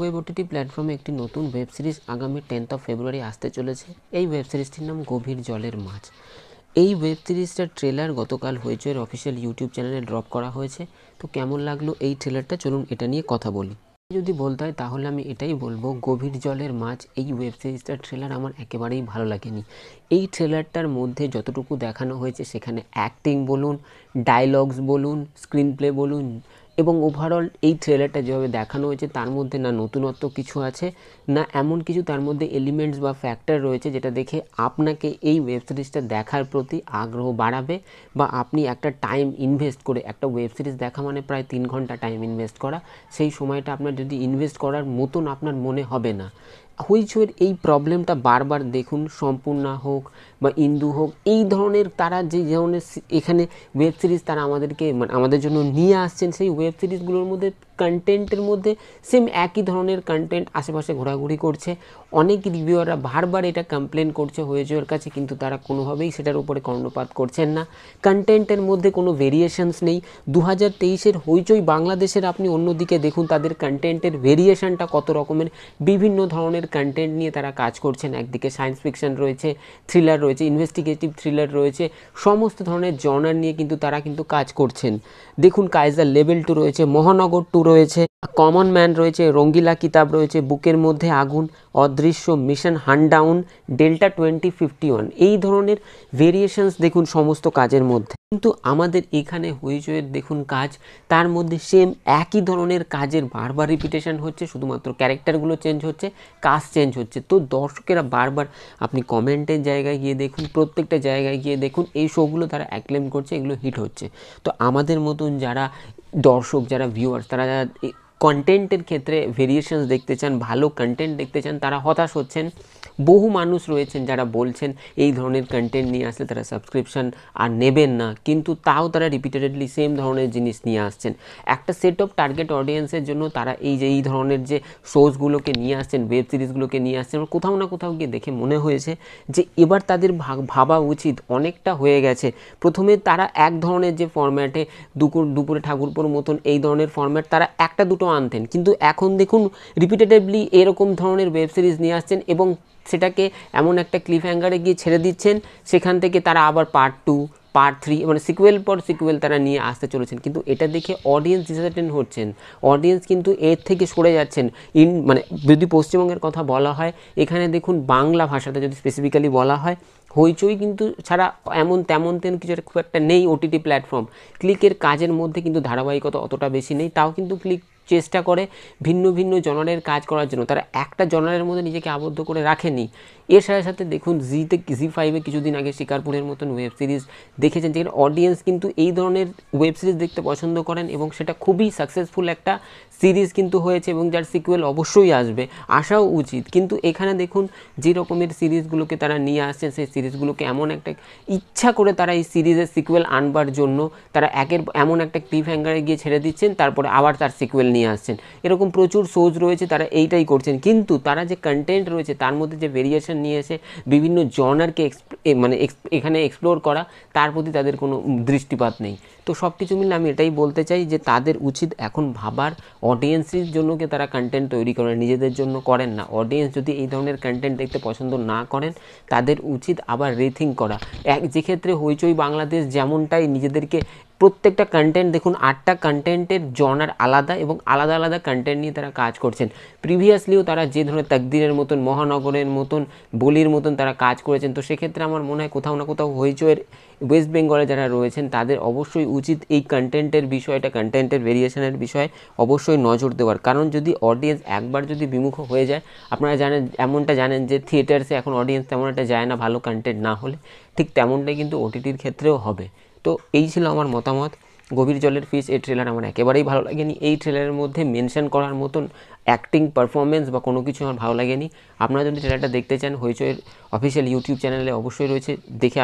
web OTT প্ল্যাটফর্মে একটি নতুন ওয়েব সিরিজ আগামী টেন্থ অফ ফেব্রুয়ারি আসতে চলেছে এই ওয়েব সিরিজটির নাম গভীর জলের মাছ এই ওয়েব সিরিজটার ট্রেলার গতকাল হয়েছে অফিসিয়াল ইউটিউব চ্যানেলে ড্রপ করা হয়েছে তো কেমন লাগলো এই ট্রেলারটা চলুন এটা নিয়ে কথা বলি যদি বলতে হয় তাহলে আমি এটাই বলবো গভীর জলের মাছ এই ওয়েব সিরিজটার ট্রেলার আমার একেবারেই ভালো লাগেনি এই ট্রেলারটার মধ্যে যতটুকু দেখানো হয়েছে সেখানে অ্যাক্টিং বলুন ডায়লগস বলুন স্ক্রিন প্লে বলুন এবং ওভারঅল এই ট্রেলারটা যেভাবে দেখানো হয়েছে তার মধ্যে না নতুনত্ব কিছু আছে না এমন কিছু তার মধ্যে এলিমেন্টস বা ফ্যাক্টর রয়েছে যেটা দেখে আপনাকে এই ওয়েব সিরিজটা দেখার প্রতি আগ্রহ বাড়াবে বা আপনি একটা টাইম ইনভেস্ট করে একটা ওয়েব সিরিজ দেখা মানে প্রায় তিন ঘন্টা টাইম ইনভেস্ট করা সেই সময়টা আপনার যদি ইনভেস্ট করার মতন আপনার মনে হবে না হইচইয়ের এই প্রবলেমটা বারবার দেখুন সম্পূর্ণা হোক বা ইন্দু হোক এই ধরনের তারা যে ধরনের এখানে ওয়েব সিরিজ তারা আমাদেরকে মানে আমাদের জন্য নিয়ে আসছেন সেই ওয়েব সিরিজগুলোর মধ্যে কন্টেন্টের মধ্যে সেম একই ধরনের কন্টেন্ট আশেপাশে ঘোরাঘুরি করছে অনেক রিভিউয়াররা বারবার এটা কমপ্লেন করছে হয়েজুয়ের কাছে কিন্তু তারা কোনোভাবেই সেটার উপরে কর্ণপাত করছেন না কন্টেন্টের মধ্যে কোনো ভেরিয়েশনস নেই দু হাজার তেইশের হইচই বাংলাদেশের আপনি অন্যদিকে দেখুন তাদের কন্টেন্টের ভেরিয়েশনটা কত রকমের বিভিন্ন ধরনের কন্টেন্ট নিয়ে তারা কাজ করছেন একদিকে সায়েন্স ফিকশন রয়েছে থ্রিলার রয়েছে ইনভেস্টিগেটিভ থ্রিলার রয়েছে সমস্ত ধরনের জনার নিয়ে কিন্তু তারা কিন্তু কাজ করছেন দেখুন কায়জার লেভেল টু রয়েছে মহানগর টু রয়েছে কমন ম্যান রয়েছে রঙ্গিলা কিতাব রয়েছে বুকের মধ্যে আগুন অদৃশ্য mission hunt down delta twenty fifty one এই ধরনের ভেরিয়েশনস দেখুন সমস্ত কাজের মধ্যে কিন্তু আমাদের এখানে হইচয়ের দেখুন কাজ তার মধ্যে সেম একই ধরনের কাজের বারবার রিপিটেশন হচ্ছে শুধুমাত্র ক্যারেক্টারগুলো চেঞ্জ হচ্ছে কাজ চেঞ্জ হচ্ছে তো দর্শকেরা বারবার আপনি কমেন্টের জায়গায় গিয়ে দেখুন প্রত্যেকটা জায়গায় গিয়ে দেখুন এই শোগুলো তারা অ্যাক্লেম করছে এগুলো হিট হচ্ছে তো আমাদের মতন যারা দর্শক যারা ভিউয়ার তারা যারা কন্টেন্টের ক্ষেত্রে ভেরিয়েশনস দেখতে চান ভালো কন্টেন্ট দেখতে চান তারা হতাশ হচ্ছেন বহু মানুষ রয়েছেন যারা বলছেন এই ধরনের কন্টেন্ট নিয়ে আসলে তারা সাবস্ক্রিপশান আর নেবেন না কিন্তু তাও তারা রিপিটেডলি সেম ধরনের জিনিস নিয়ে আসছেন একটা সেট অফ টার্গেট অডিয়েন্সের জন্য তারা এই যে এই ধরনের যে শোজগুলোকে নিয়ে আসছেন ওয়েব সিরিজগুলোকে নিয়ে আসছেন আমার কোথাও না কোথাও গিয়ে দেখে মনে হয়েছে যে এবার তাদের ভাবা উচিত অনেকটা হয়ে গেছে প্রথমে তারা এক ধরনের যে ফর্ম্যাটে দুপুর দুপুরে ঠাকুরপুর মতন এই ধরনের ফর্ম্যাট তারা একটা দুটো আনতেন কিন্তু এখন দেখুন রিপিটেটিভলি এরকম ধরনের ওয়েব সিরিজ নিয়ে আসছেন এবং সেটাকে এমন একটা ক্লিফ হ্যাঙ্গারে গিয়ে ছেড়ে দিচ্ছেন সেখান থেকে তারা আবার পার্ট টু পার্ট থ্রি মানে সিকুয়েল পর সিকুয়েল তারা নিয়ে আসতে চলেছেন কিন্তু এটা দেখে অডিয়েন্স ডিসঅ্যাটেন্ড হচ্ছেন অডিয়েন্স কিন্তু এর থেকে সরে যাচ্ছেন ইন মানে যদি পশ্চিমবঙ্গের কথা বলা হয় এখানে দেখুন বাংলা ভাষাতে যদি স্পেসিফিক্যালি বলা হয় হইচই কিন্তু ছাড়া এমন তেমন তেন কিছু খুব একটা নেই ওটিটি প্ল্যাটফর্ম ক্লিকের কাজের মধ্যে কিন্তু ধারাবাহিকতা অতটা বেশি নেই তাও কিন্তু ক্লিক চেষ্টা করে ভিন্ন ভিন্ন জনারের কাজ করার জন্য তারা একটা জনারের মধ্যে নিজেকে আবদ্ধ করে রাখেনি এর সাথে সাথে দেখুন জিতে জি ফাইভে কিছুদিন আগে শিকারপুরের মতন ওয়েব সিরিজ দেখেছেন যেখানে অডিয়েন্স কিন্তু এই ধরনের ওয়েব সিরিজ দেখতে পছন্দ করেন এবং সেটা খুবই সাকসেসফুল একটা সিরিজ কিন্তু হয়েছে এবং যার সিকুয়েল অবশ্যই আসবে আসাও উচিত কিন্তু এখানে দেখুন যে রকমের সিরিজগুলোকে তারা নিয়ে আসছেন সেই সিরিজগুলোকে এমন একটা ইচ্ছা করে তারা এই সিরিজের সিকুয়েল আনবার জন্য তারা একের এমন একটা ক্লিফ হ্যাঙ্গারে গিয়ে ছেড়ে দিচ্ছেন তারপরে আবার তার সিকুয়েল নিয়ে নিয়ে আসছেন এরকম প্রচুর শোজ রয়েছে তারা এইটাই করছেন কিন্তু তারা যে কন্টেন্ট রয়েছে তার মধ্যে যে ভেরিয়েশন নিয়ে এসে বিভিন্ন জনারকে মানে এখানে এক্সপ্লোর করা তার প্রতি তাদের কোনো দৃষ্টিপাত নেই তো সব কিছু মিলে আমি এটাই বলতে চাই যে তাদের উচিত এখন ভাবার অডিয়েন্সের জন্যকে তারা কন্টেন্ট তৈরি করেন নিজেদের জন্য করেন না অডিয়েন্স যদি এই ধরনের কন্টেন্ট দেখতে পছন্দ না করেন তাদের উচিত আবার রেথিং করা এক যে ক্ষেত্রে হইচই বাংলাদেশ যেমনটাই নিজেদেরকে প্রত্যেকটা কন্টেন্ট দেখুন আটটা কন্টেন্টের জনার আলাদা এবং আলাদা আলাদা কন্টেন্ট নিয়ে তারা কাজ করছেন প্রিভিয়াসলিও তারা যে ধরনের তাকদিরের মতন মহানগরের মতন বলির মতন তারা কাজ করেছেন তো সেক্ষেত্রে আমার মনে হয় কোথাও না কোথাও হইচয়ের ওয়েস্ট বেঙ্গলে যারা রয়েছেন তাদের অবশ্যই উচিত এই কন্টেন্টের বিষয়টা কন্টেন্টের ভেরিয়েশনের বিষয়ে অবশ্যই নজর দেওয়ার কারণ যদি অডিয়েন্স একবার যদি বিমুখ হয়ে যায় আপনারা জানেন এমনটা জানেন যে থিয়েটার্সে এখন অডিয়েন্স তেমন একটা যায় না ভালো কন্টেন্ট না হলে ঠিক তেমনটাই কিন্তু ওটিটির ক্ষেত্রেও হবে তো এই ছিল আমার মতামত গভীর জলের ফিস এই ট্রেলার আমার একেবারেই ভালো লাগেনি এই ট্রেলারের মধ্যে মেনশন করার মতন অ্যাক্টিং পারফরমেন্স বা কোনো কিছু আমার ভালো লাগেনি আপনারা যদি ট্রেলারটা দেখতে চান হইচয়ের অফিসিয়াল ইউটিউব চ্যানেলে অবশ্যই রয়েছে দেখে